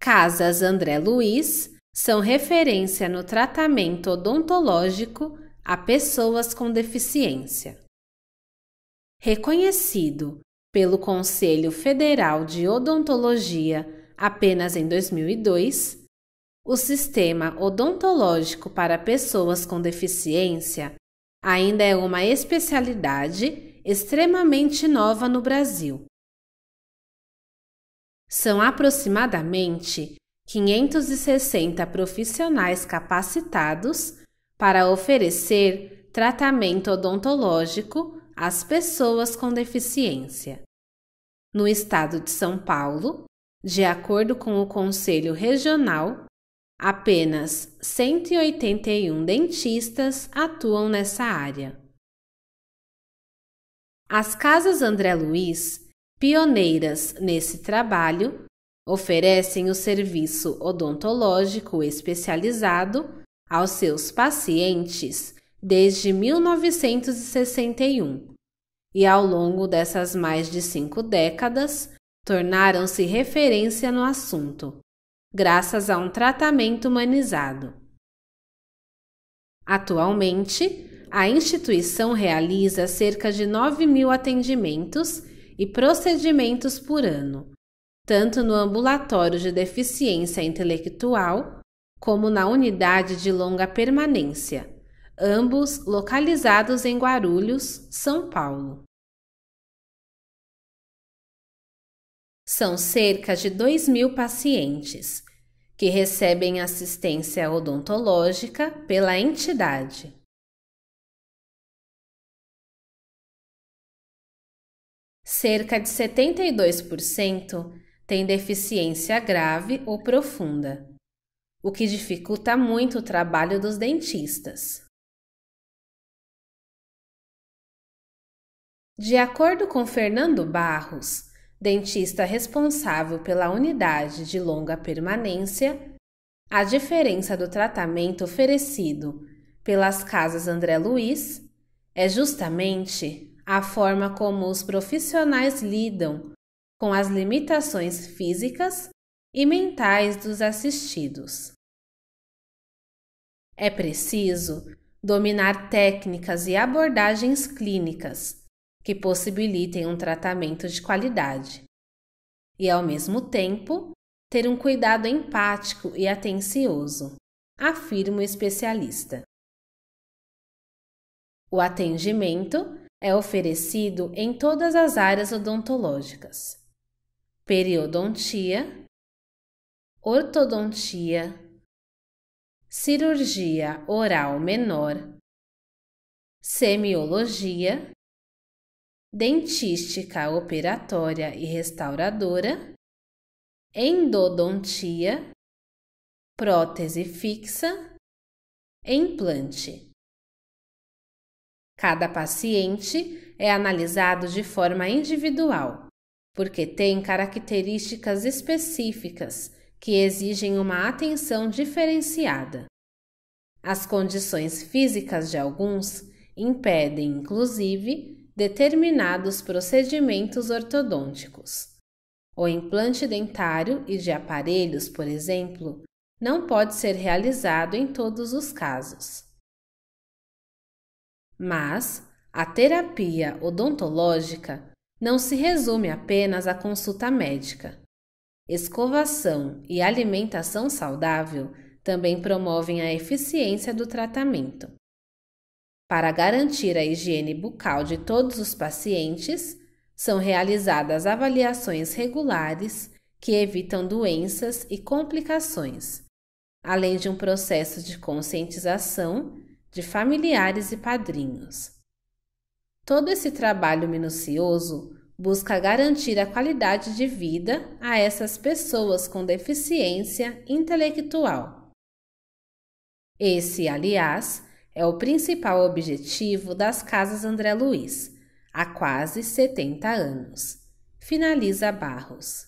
Casas André Luiz são referência no tratamento odontológico a pessoas com deficiência. Reconhecido pelo Conselho Federal de Odontologia apenas em 2002, o sistema odontológico para pessoas com deficiência ainda é uma especialidade extremamente nova no Brasil. São aproximadamente 560 profissionais capacitados para oferecer tratamento odontológico às pessoas com deficiência. No estado de São Paulo, de acordo com o Conselho Regional, apenas 181 dentistas atuam nessa área. As Casas André Luiz, pioneiras nesse trabalho, oferecem o serviço odontológico especializado aos seus pacientes desde 1961 e, ao longo dessas mais de cinco décadas, tornaram-se referência no assunto, graças a um tratamento humanizado. Atualmente, a instituição realiza cerca de 9 mil atendimentos e procedimentos por ano, tanto no ambulatório de deficiência intelectual como na unidade de longa permanência, ambos localizados em Guarulhos, São Paulo. São cerca de 2 mil pacientes que recebem assistência odontológica pela entidade. cerca de 72% têm deficiência grave ou profunda, o que dificulta muito o trabalho dos dentistas. De acordo com Fernando Barros, dentista responsável pela unidade de longa permanência, a diferença do tratamento oferecido pelas casas André Luiz é justamente a forma como os profissionais lidam com as limitações físicas e mentais dos assistidos. É preciso dominar técnicas e abordagens clínicas que possibilitem um tratamento de qualidade e, ao mesmo tempo, ter um cuidado empático e atencioso, afirma o especialista. O atendimento é oferecido em todas as áreas odontológicas: periodontia, ortodontia, cirurgia oral menor, semiologia, dentística operatória e restauradora, endodontia, prótese fixa, implante. Cada paciente é analisado de forma individual, porque tem características específicas que exigem uma atenção diferenciada. As condições físicas de alguns impedem, inclusive, determinados procedimentos ortodônticos. O implante dentário e de aparelhos, por exemplo, não pode ser realizado em todos os casos. Mas a terapia odontológica não se resume apenas à consulta médica. Escovação e alimentação saudável também promovem a eficiência do tratamento. Para garantir a higiene bucal de todos os pacientes, são realizadas avaliações regulares que evitam doenças e complicações, além de um processo de conscientização de familiares e padrinhos. Todo esse trabalho minucioso busca garantir a qualidade de vida a essas pessoas com deficiência intelectual. Esse, aliás, é o principal objetivo das Casas André Luiz, há quase 70 anos. Finaliza Barros.